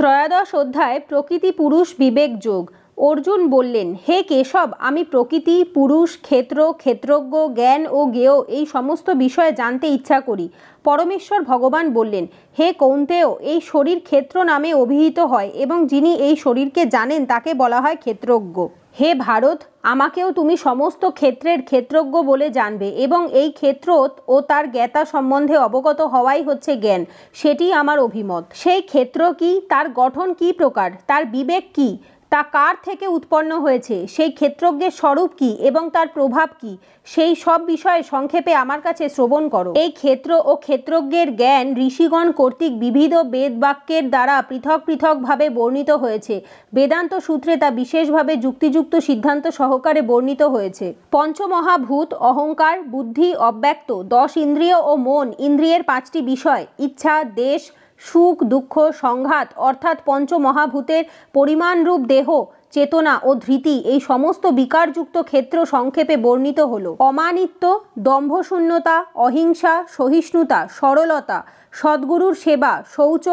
ত্রয়োদশ অধ্যায় প্রকৃতি পুরুষ বিবেক যোগ অর্জুন বললেন হে কেশব আমি প্রকৃতি পুরুষ ক্ষেত্র ক্ষেত্রজ্ঞ জ্ঞান ও জ্ঞেয় এই সমস্ত বিষয়ে জানতে ইচ্ছা করি পরমেশ্বর ভগবান বললেন হে কৌন্তেয় এই শরীর ক্ষেত্র নামে অভিহিত হয় এবং যিনি এই শরীরকে জানেন তাকে বলা হয় ক্ষেত্রজ্ঞ হে ভারত আমাকেও তুমি সমস্ত ক্ষেত্রের ক্ষেত্রজ্ঞ বলে জানবে এবং এই ক্ষেত্র ও তার জ্ঞাতা সম্বন্ধে অবগত হওয়াই হচ্ছে জ্ঞান সেটি আমার অভিমত সেই ক্ষেত্র কি তার গঠন কি প্রকার তার বিবেক কি তা কার থেকে উৎপন্ন হয়েছে সেই ক্ষেত্রজ্ঞের স্বরূপ কি এবং তার প্রভাব কি সেই সব বিষয়ে সংক্ষেপে আমার কাছে শ্রবণ করো এই ক্ষেত্র ও ক্ষেত্রজ্ঞের জ্ঞান ঋষিগণ কর্তৃক বিবিধ বেদ বাক্যের দ্বারা পৃথক পৃথকভাবে বর্ণিত হয়েছে বেদান্ত সূত্রে তা বিশেষভাবে যুক্তিযুক্ত সিদ্ধান্ত সহকারে বর্ণিত হয়েছে পঞ্চমহাভূত অহংকার বুদ্ধি অব্যক্ত দশ ইন্দ্রিয় ও মন ইন্দ্রিয়ের পাঁচটি বিষয় ইচ্ছা দেশ সুখ দুঃখ সংঘাত অর্থাৎ পঞ্চমহাভূতের পরিমাণরূপ দেহ চেতনা ও ধৃতি এই সমস্ত বিকারযুক্ত ক্ষেত্র সংক্ষেপে বর্ণিত হল অমানিত্য দম্ভশূন্যতা অহিংসা সহিষ্ণুতা সরলতা সদ্গুরুর সেবা শৌচ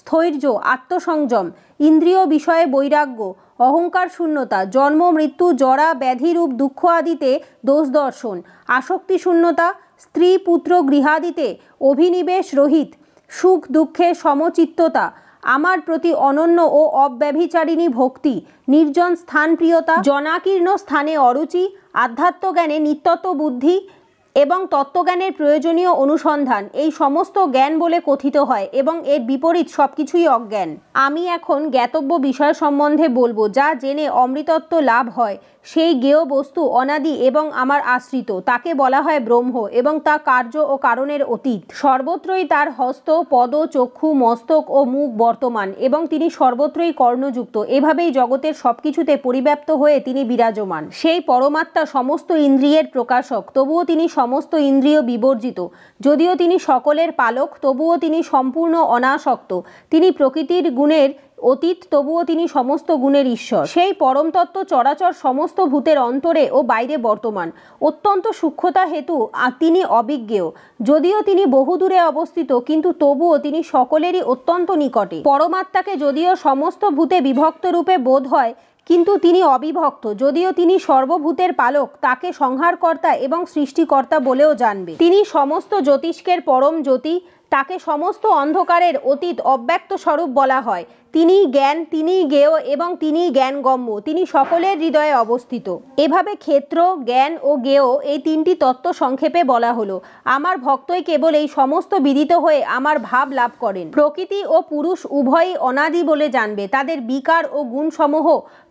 স্থৈর্য আত্মসংযম ইন্দ্রিয় বিষয়ে বৈরাগ্য অহংকার শূন্যতা জন্ম মৃত্যু জরা ব্যাধিরূপ দুঃখ আদিতে দোষ দর্শন আসক্তি শূন্যতা স্ত্রী পুত্র গৃহাদিতে অভিনিবেশ রহিত সুখ দুঃখে সমচিত্ততা আমার প্রতি অনন্য ও অব্যভিচারিণী ভক্তি নির্জন স্থানপ্রিয়তা জনাকীর্ণ স্থানে অরুচি আধ্যাত্মজ্ঞানে নিত্যত্ব বুদ্ধি এবং তত্ত্বজ্ঞানের প্রয়োজনীয় অনুসন্ধান এই সমস্ত জ্ঞান বলে কথিত হয় এবং এর বিপরীত সব কিছুই অজ্ঞান আমি এখন জ্ঞাতব্য বিষয় সম্বন্ধে বলবো যা জেনে অমৃতত্ব লাভ হয় সেই গেয় বস্তু অনাদি এবং আমার আশ্রিত তাকে বলা হয় ব্রহ্ম এবং তা কার্য ও কারণের অতীত সর্বত্রই তার হস্ত পদ চক্ষু মস্তক ও মুখ বর্তমান এবং তিনি সর্বত্রই কর্ণযুক্ত এভাবেই জগতের সব কিছুতে পরিব্যাপ্ত হয়ে তিনি বিরাজমান সেই পরমাত্মা সমস্ত ইন্দ্রিয়ের প্রকাশক তবুও তিনি সমস্ত ইন্দ্রিয় বিবর্জিত যদিও তিনি সকলের পালক তবুও তিনি সম্পূর্ণ অনাসক্ত তিনি প্রকৃতির গুণের অতীত তবুও তিনি সমস্ত গুণের ঈশ্বর সেই পরমতত্ত্ব চরাচর সমস্ত ভূতের অন্তরে ও বাইরে বর্তমান অত্যন্ত সূক্ষ্মতা হেতু তিনি অবিজ্ঞেয় যদিও তিনি বহুদূরে অবস্থিত কিন্তু তবুও তিনি সকলেরই অত্যন্ত নিকটে পরমাত্মাকে যদিও সমস্ত ভূতে বিভক্ত রূপে বোধ হয় কিন্তু তিনি অবিভক্ত যদিও তিনি সর্বভূতের পালক তাকে সংহারকর্তা এবং সৃষ্টিকর্তা বলেও জানবে তিনি সমস্ত জ্যোতিষ্কের পরম জ্যোতি তাকে সমস্ত অন্ধকারের অতীত অব্যক্ত স্বরূপ বলা হয় তিনি জ্ঞান তিনি জ্ঞেয় এবং তিনি জ্ঞানগম্য তিনি সকলের হৃদয়ে অবস্থিত এভাবে ক্ষেত্র জ্ঞান ও জ্ঞেয় এই তিনটি তত্ত্ব সংক্ষেপে বলা হলো আমার ভক্তই কেবল এই সমস্ত বিদিত হয়ে আমার ভাব লাভ করেন প্রকৃতি ও পুরুষ উভয়ই অনাদি বলে জানবে তাদের বিকার ও গুণসমূহ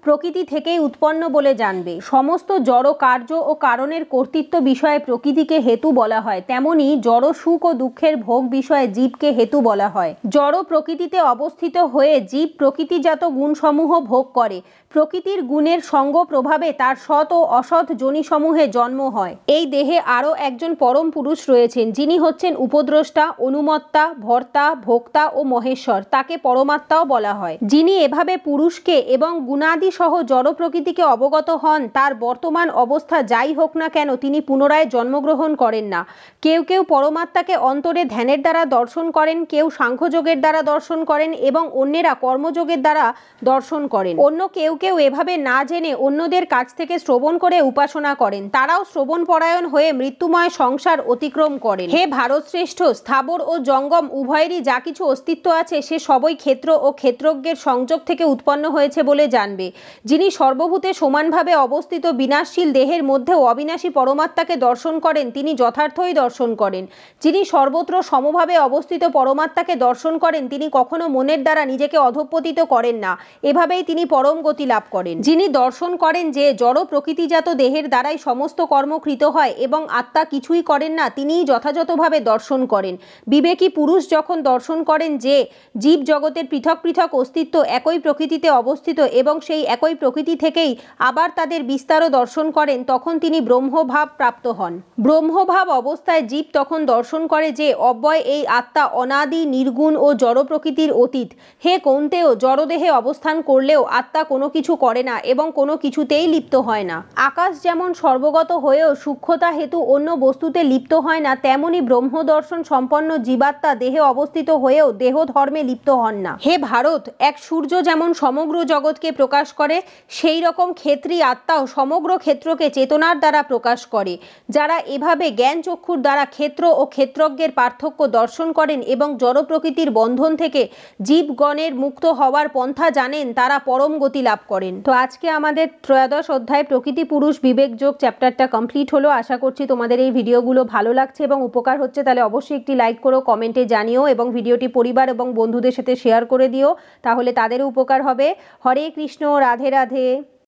প্রকৃতি থেকেই উৎপন্ন বলে জানবে সমস্ত জড় কার্য ও কারণের কর্তৃত্ব বিষয়ে প্রকৃতিকে হেতু বলা হয় তেমনি জড় সুখ ও দুঃখের ভোগ বিষয় বিষয়ে জীবকে হেতু বলা হয় জড় প্রকৃতিতে অবস্থিত হয়ে জীব প্রকৃতিজাত গুণসমূহ ভোগ করে প্রকৃতির গুণের সঙ্গ প্রভাবে তার সৎ ও অসৎ জনিসমূহে জন্ম হয় এই দেহে আরও একজন পরম পুরুষ রয়েছেন যিনি হচ্ছেন উপদ্রষ্টা অনুমত্তা ভর্তা ভোক্তা ও মহেশ্বর তাকে পরমাত্মাও বলা হয় যিনি এভাবে পুরুষকে এবং গুণাদি সহ জড় প্রকৃতিকে অবগত হন তার বর্তমান অবস্থা যাই হোক না কেন তিনি পুনরায় জন্মগ্রহণ করেন না কেউ কেউ পরমাত্মাকে অন্তরে ধ্যানের দ্বারা দ্বারা দর্শন করেন কেউ সাংখ্যযোগের দ্বারা দর্শন করেন এবং অন্যেরা কর্মযোগের দ্বারা দর্শন করেন অন্য কেউ কেউ এভাবে না জেনে অন্যদের কাছ থেকে শ্রবণ করে উপাসনা করেন তারাও শ্রবণ পরায়ণ হয়ে মৃত্যুময় সংসার অতিক্রম করেন হে ভারতশ্রেষ্ঠ স্থাবর ও জঙ্গম উভয়েরই যা কিছু অস্তিত্ব আছে সে সবই ক্ষেত্র ও ক্ষেত্রজ্ঞের সংযোগ থেকে উৎপন্ন হয়েছে বলে জানবে যিনি সর্বভূতে সমানভাবে অবস্থিত বিনাশশীল দেহের মধ্যেও অবিনাশী পরমাত্মাকে দর্শন করেন তিনি যথার্থই দর্শন করেন যিনি সর্বত্র সমভাবে ভাবে অবস্থিত পরমাত্মাকে দর্শন করেন তিনি কখনো মনের দ্বারা নিজেকে অধপতিত করেন না এভাবেই তিনি পরম গতি লাভ করেন যিনি দর্শন করেন যে জড় প্রকৃতিজাত দেহের দ্বারাই সমস্ত কর্মকৃত হয় এবং আত্মা কিছুই করেন না তিনিই যথাযথভাবে দর্শন করেন বিবেকী পুরুষ যখন দর্শন করেন যে জীব জগতের পৃথক পৃথক অস্তিত্ব একই প্রকৃতিতে অবস্থিত এবং সেই একই প্রকৃতি থেকেই আবার তাদের বিস্তারও দর্শন করেন তখন তিনি ব্রহ্মভাব প্রাপ্ত হন ব্রহ্মভাব অবস্থায় জীব তখন দর্শন করে যে অব্যয় এই আত্মা অনাদি নির্গুণ ও জড় প্রকৃতির অতীত হে কৌন্তেও জড়দেহে অবস্থান করলেও আত্মা কোনো কিছু করে না এবং কোনো কিছুতেই লিপ্ত হয় না আকাশ যেমন সর্বগত হয়েও সূক্ষ্মতা হেতু অন্য বস্তুতে লিপ্ত হয় না তেমনি ব্রহ্মদর্শন সম্পন্ন জীবাত্মা দেহে অবস্থিত হয়েও দেহ ধর্মে লিপ্ত হন না হে ভারত এক সূর্য যেমন সমগ্র জগৎকে প্রকাশ করে সেই রকম ক্ষেত্রী আত্মাও সমগ্র ক্ষেত্রকে চেতনার দ্বারা প্রকাশ করে যারা এভাবে জ্ঞান চক্ষুর দ্বারা ক্ষেত্র ও ক্ষেত্রজ্ঞের পার্থক্য দর্শন করেন এবং জড়প্রকৃতির বন্ধন থেকে জীবগণের মুক্ত হওয়ার পন্থা জানেন তারা পরম গতি লাভ করেন তো আজকে আমাদের ত্রয়োদশ অধ্যায় প্রকৃতি পুরুষ বিবেকযোগ চ্যাপ্টারটা কমপ্লিট হলো আশা করছি তোমাদের এই ভিডিওগুলো ভালো লাগছে এবং উপকার হচ্ছে তাহলে অবশ্যই একটি লাইক করো কমেন্টে জানিও এবং ভিডিওটি পরিবার এবং বন্ধুদের সাথে শেয়ার করে দিও তাহলে তাদেরও উপকার হবে হরে কৃষ্ণ রাধে রাধে